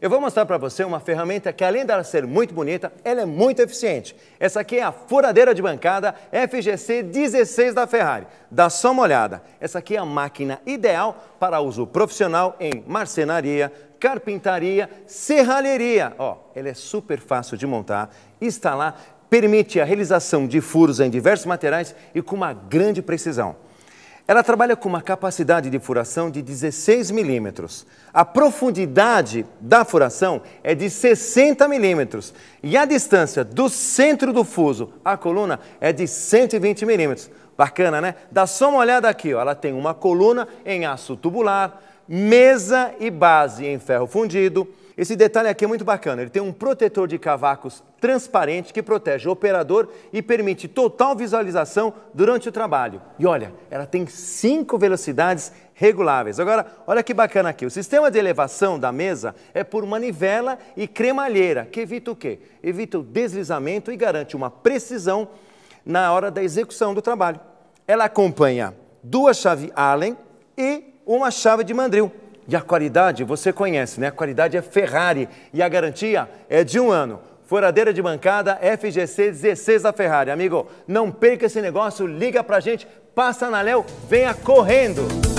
Eu vou mostrar para você uma ferramenta que além de ser muito bonita, ela é muito eficiente. Essa aqui é a furadeira de bancada FGC 16 da Ferrari. Dá só uma olhada. Essa aqui é a máquina ideal para uso profissional em marcenaria, carpintaria, serralheria. Ó, ela é super fácil de montar, instalar, permite a realização de furos em diversos materiais e com uma grande precisão. Ela trabalha com uma capacidade de furação de 16 milímetros. A profundidade da furação é de 60 milímetros. E a distância do centro do fuso à coluna é de 120 milímetros. Bacana, né? Dá só uma olhada aqui. Ó. Ela tem uma coluna em aço tubular, mesa e base em ferro fundido. Esse detalhe aqui é muito bacana, ele tem um protetor de cavacos transparente que protege o operador e permite total visualização durante o trabalho. E olha, ela tem cinco velocidades reguláveis. Agora, olha que bacana aqui, o sistema de elevação da mesa é por manivela e cremalheira, que evita o quê? Evita o deslizamento e garante uma precisão na hora da execução do trabalho. Ela acompanha duas chaves Allen e uma chave de mandril. E a qualidade você conhece, né? A qualidade é Ferrari e a garantia é de um ano. Furadeira de bancada FGC 16 da Ferrari. Amigo, não perca esse negócio, liga pra gente, passa na Léo, venha correndo!